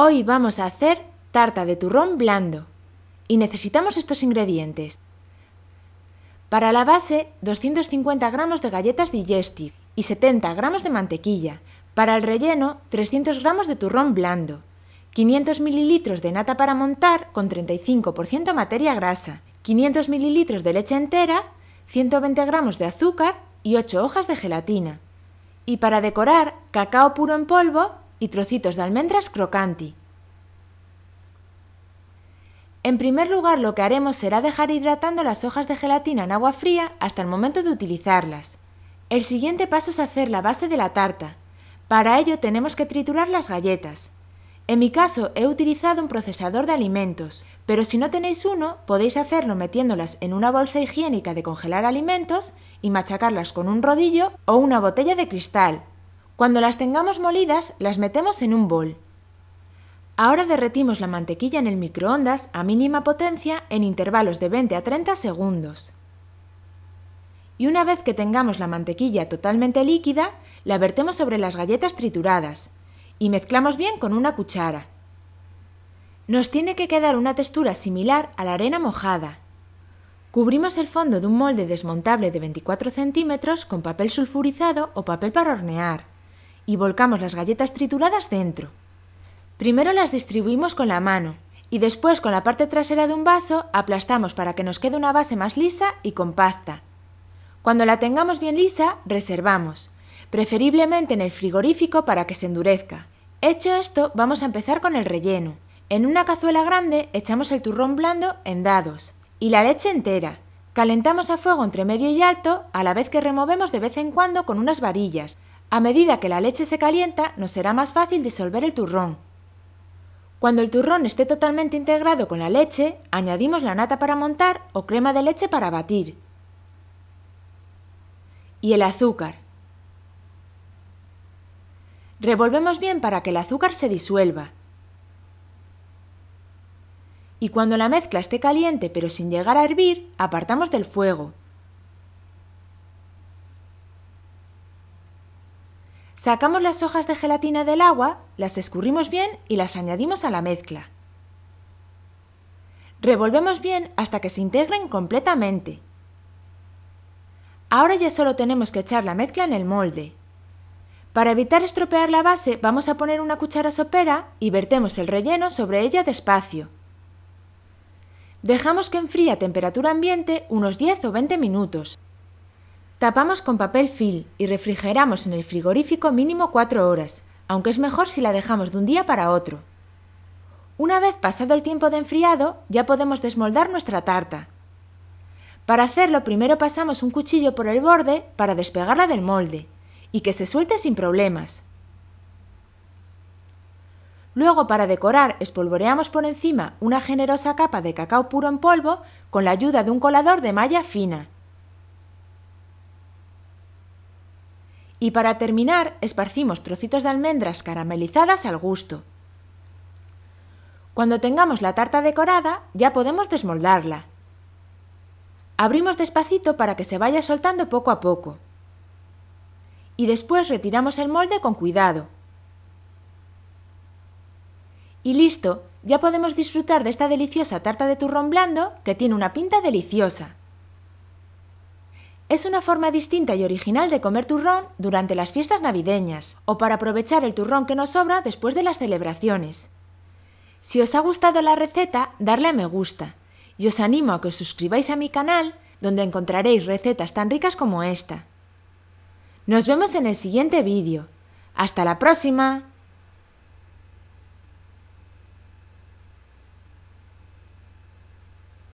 Hoy vamos a hacer tarta de turrón blando y necesitamos estos ingredientes. Para la base, 250 gramos de galletas digestive y 70 gramos de mantequilla. Para el relleno, 300 gramos de turrón blando, 500 mililitros de nata para montar con 35% materia grasa, 500 mililitros de leche entera, 120 gramos de azúcar y 8 hojas de gelatina. Y para decorar, cacao puro en polvo y trocitos de almendras crocanti. En primer lugar, lo que haremos será dejar hidratando las hojas de gelatina en agua fría hasta el momento de utilizarlas. El siguiente paso es hacer la base de la tarta. Para ello tenemos que triturar las galletas. En mi caso he utilizado un procesador de alimentos, pero si no tenéis uno podéis hacerlo metiéndolas en una bolsa higiénica de congelar alimentos y machacarlas con un rodillo o una botella de cristal cuando las tengamos molidas, las metemos en un bol. Ahora derretimos la mantequilla en el microondas a mínima potencia en intervalos de 20 a 30 segundos. Y una vez que tengamos la mantequilla totalmente líquida, la vertemos sobre las galletas trituradas y mezclamos bien con una cuchara. Nos tiene que quedar una textura similar a la arena mojada. Cubrimos el fondo de un molde desmontable de 24 centímetros con papel sulfurizado o papel para hornear y volcamos las galletas trituradas dentro. Primero las distribuimos con la mano y después con la parte trasera de un vaso aplastamos para que nos quede una base más lisa y compacta. Cuando la tengamos bien lisa, reservamos, preferiblemente en el frigorífico para que se endurezca. Hecho esto, vamos a empezar con el relleno. En una cazuela grande echamos el turrón blando en dados y la leche entera. Calentamos a fuego entre medio y alto a la vez que removemos de vez en cuando con unas varillas a medida que la leche se calienta, nos será más fácil disolver el turrón. Cuando el turrón esté totalmente integrado con la leche, añadimos la nata para montar o crema de leche para batir. Y el azúcar. Revolvemos bien para que el azúcar se disuelva. Y cuando la mezcla esté caliente pero sin llegar a hervir, apartamos del fuego. Sacamos las hojas de gelatina del agua, las escurrimos bien y las añadimos a la mezcla. Revolvemos bien hasta que se integren completamente. Ahora ya solo tenemos que echar la mezcla en el molde. Para evitar estropear la base vamos a poner una cuchara sopera y vertemos el relleno sobre ella despacio. Dejamos que enfríe a temperatura ambiente unos 10 o 20 minutos. Tapamos con papel film y refrigeramos en el frigorífico mínimo 4 horas, aunque es mejor si la dejamos de un día para otro. Una vez pasado el tiempo de enfriado, ya podemos desmoldar nuestra tarta. Para hacerlo, primero pasamos un cuchillo por el borde para despegarla del molde y que se suelte sin problemas. Luego, para decorar, espolvoreamos por encima una generosa capa de cacao puro en polvo con la ayuda de un colador de malla fina. Y para terminar, esparcimos trocitos de almendras caramelizadas al gusto. Cuando tengamos la tarta decorada, ya podemos desmoldarla. Abrimos despacito para que se vaya soltando poco a poco. Y después retiramos el molde con cuidado. Y listo, ya podemos disfrutar de esta deliciosa tarta de turrón blando que tiene una pinta deliciosa. Es una forma distinta y original de comer turrón durante las fiestas navideñas o para aprovechar el turrón que nos sobra después de las celebraciones. Si os ha gustado la receta, darle a me gusta y os animo a que os suscribáis a mi canal donde encontraréis recetas tan ricas como esta. Nos vemos en el siguiente vídeo. ¡Hasta la próxima!